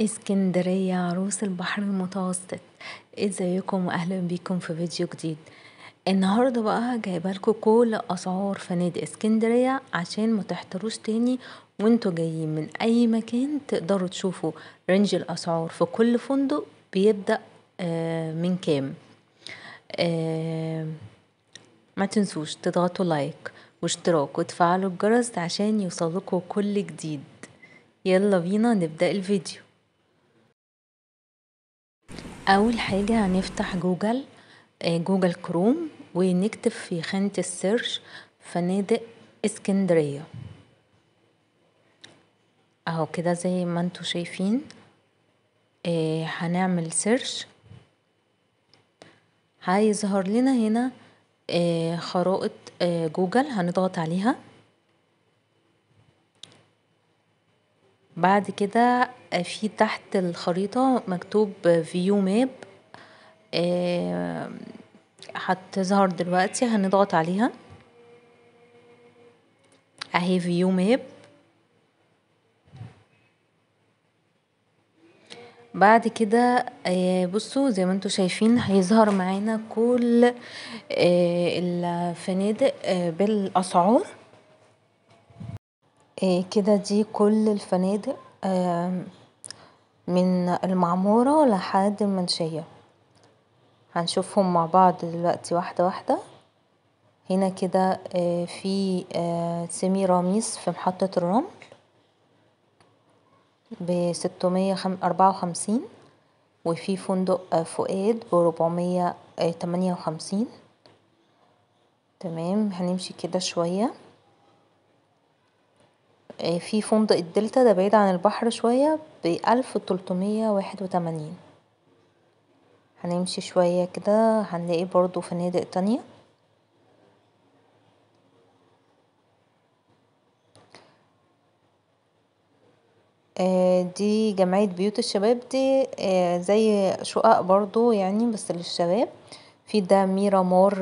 اسكندرية عروس البحر المتوسط ازيكم واهلا بيكم في فيديو جديد النهاردة بقى لكم كل اسعار فنادق اسكندرية عشان ما تحتروش تاني وانتوا جايين من اي مكان تقدروا تشوفوا رينج الاسعار في كل فندق بيبدأ آه، من كام آه، ما تنسوش تضغطوا لايك واشتراك وتفعلوا الجرس عشان يوصلكوا كل جديد يلا بينا نبدأ الفيديو اول حاجة هنفتح جوجل آه، جوجل كروم ونكتب في خانة السيرش فنادق اسكندرية اهو كده زي ما انتوا شايفين إيه هنعمل سيرش هيظهر لنا هنا إيه خرائط إيه جوجل هنضغط عليها بعد كده آه، في تحت الخريطة مكتوب فيو ماب آه، هتظهر دلوقتي هنضغط عليها اهي فيو ماب بعد كده آه، بصوا زي ما انتم شايفين هيظهر معانا كل الفنادق بالاسعار إيه كده دي كل الفنادق من المعمورة لحد المنشية هنشوفهم مع بعض دلوقتي واحدة واحدة هنا كده آه، في آه، سيمي راميس في محطة الرمل بستمية أربعة وخمسين وفي فندق آه، فؤاد بربعمية تمانية وخمسين تمام هنمشي كده شوية آه، في فندق الدلتا ده بعيد عن البحر شوية بألف وتلتمية واحد وتمانين هنمشي شوية كده هنلاقي برضو فنادق تانية آه، دي جمعية بيوت الشباب دي آه، زي شقق برضو يعني بس للشباب في ده ميرامار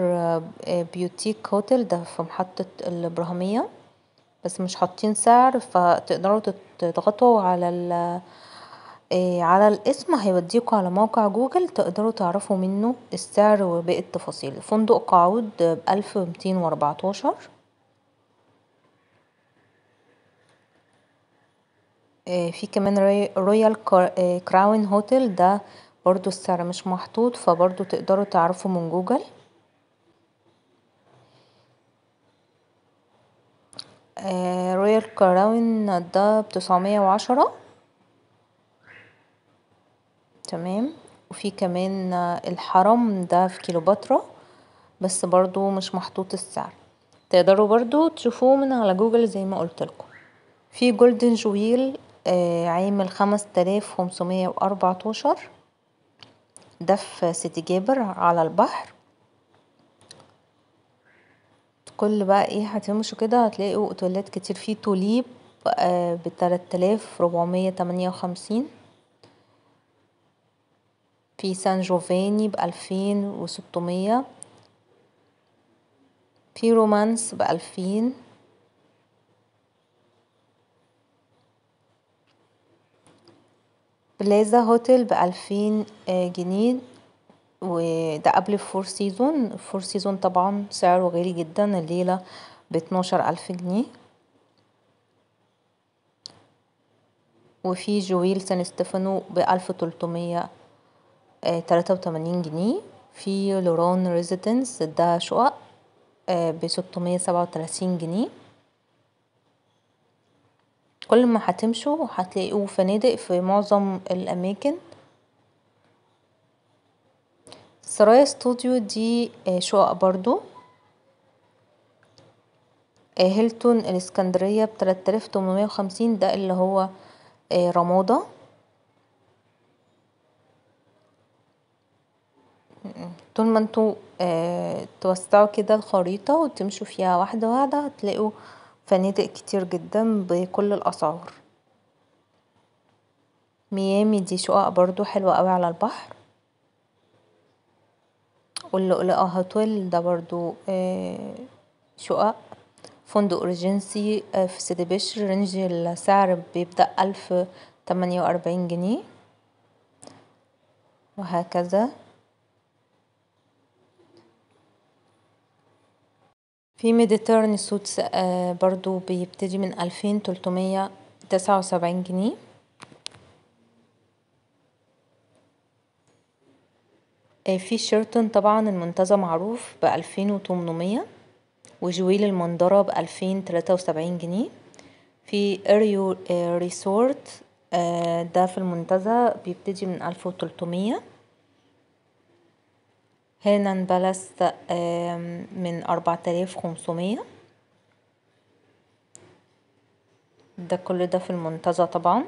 بيوتيك هوتيل ده في محطة الإبراهيمية بس مش حاطين سعر فتقدروا تضغطوا على إيه، على الاسم هيوديكوا على موقع جوجل تقدروا تعرفوا منه السعر وباقي التفاصيل فندق قعود بألف 1214 إيه في كمان رويال إيه، كراون هوتيل ده برضو السعر مش محطوط فبرضو تقدروا تعرفوا من جوجل رويال آه، كراون ده بتسعمية وعشرة تمام وفي كمان آه، الحرام ده في كيلوباترا بس برضو مش محطوط السعر تقدروا برضو تشوفوه من على جوجل زي ما قلت لكم في جولدن جويل آه، عامل خمس تلاف خمسمية واربعتاشر ده في سيتي جابر على البحر كل بقى ايه هتمشوا كده هتلاقوا اوتيلات كتير في توليب ب 3458 وخمسين في سان جوفاني بألفين وستمية في رومانس بألفين بلازا هوتيل بألفين آه، جنيه وده قبل الفور سيزون الفور سيزون طبعا سعره غالي جدا الليلة باتناشر ألف جنيه وفي جويل سان ستيفانو بألف تلتمية آه، تلاتة وتمانين جنيه في لوران ريزيدنس ده شقق آه، بستمية سبعة وتلاتين جنيه كل ما هتمشوا هتلاقوا فنادق في معظم الأماكن سرايا ستوديو دي آه، شقق برضو آه، هيلتون الاسكندرية بتلاتلاف تمنمية وخمسين ده اللي هو آه، رمادة طول ما انتوا توسعوا كده الخريطة وتمشوا فيها واحدة واحدة هتلاقوا فنادق كتير جدا بكل الأسعار ميامي دي شقق برضو حلوة اوي على البحر واللؤلؤة هوتيل ده برضو آه، شقق فندق ريجنسي آه، في سيدي بشر رينج السعر بيبدأ ألف تمانية وأربعين جنيه وهكذا في ميديتيرن سوتس آه، برضو بيبتدي من ألفين تلتمية تسعة وسبعين جنيه آه، في شيرتون طبعا المنتزه معروف بألفين 2800 وجويل المنضره بألفين تلاتة وسبعين جنيه في اريو آه، ريسورت آه، ده في المنتزه بيبتدي من ألف هنا هينان بالاس من 4500 ده كل ده في المنتزه طبعا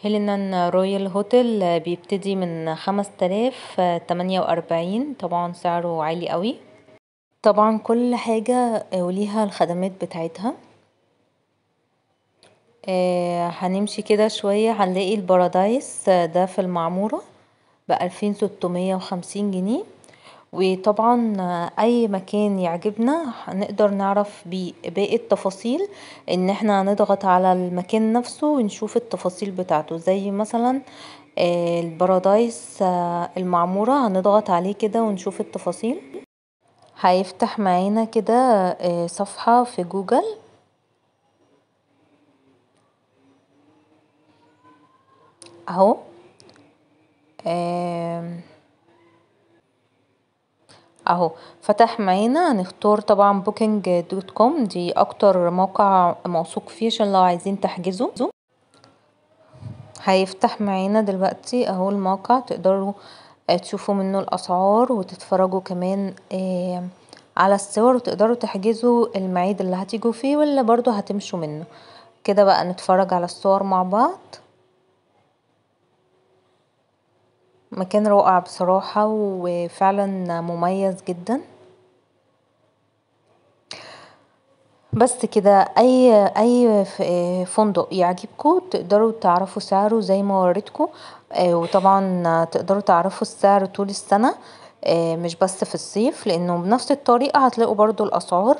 هيلينان رويال هوتيل بيبتدي من خمس تلاف تمانية وأربعين طبعا سعره عالي قوي طبعا كل حاجة وليها الخدمات بتاعتها آه، هنمشي كده شوية هنلاقي البارادايس ده في المعمورة بألفين ستمية وخمسين جنيه وطبعا اي مكان يعجبنا هنقدر نعرف بيه باقي التفاصيل ان احنا هنضغط على المكان نفسه ونشوف التفاصيل بتاعته زي مثلا آه، البرادايس آه، المعمورة هنضغط عليه كده ونشوف التفاصيل هيفتح معانا كده آه، صفحة في جوجل اهو اهو فتح معانا هنختار طبعا بوكينج دوت كوم دي اكتر موقع موثوق فيه عشان لو عايزين تحجزوا هيفتح معانا دلوقتي اهو الموقع تقدروا آه، تشوفوا منه الاسعار وتتفرجوا كمان آه، على الصور وتقدروا تحجزوا الميعاد اللي هتيجوا فيه ولا برضو هتمشوا منه كده بقى نتفرج على الصور مع بعض مكان رائع بصراحة وفعلا مميز جدا بس كده اي اي فندق يعجبكو تقدروا تعرفوا سعره زي ما وردتكو آه، وطبعا تقدروا تعرفوا السعر طول السنة آه، مش بس في الصيف لانه بنفس الطريقة هتلاقوا برضو الاسعار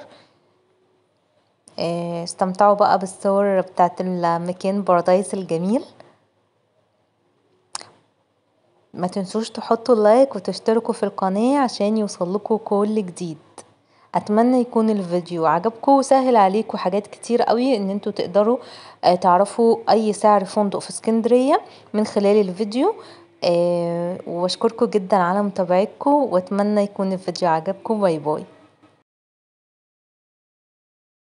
آه، استمتعوا بقى بالصور بتاعت المكان بارادايس الجميل ما تنسوش تحطوا لايك وتشتركوا في القناة عشان يوصلكوا كل جديد اتمنى يكون الفيديو عجبكم وسهل عليكم حاجات كتير قوي ان انتوا تقدروا آه، تعرفوا اي سعر فندق في اسكندرية من خلال الفيديو آه، واشكركم جدا على متابعتكم واتمنى يكون الفيديو عجبكم باي باي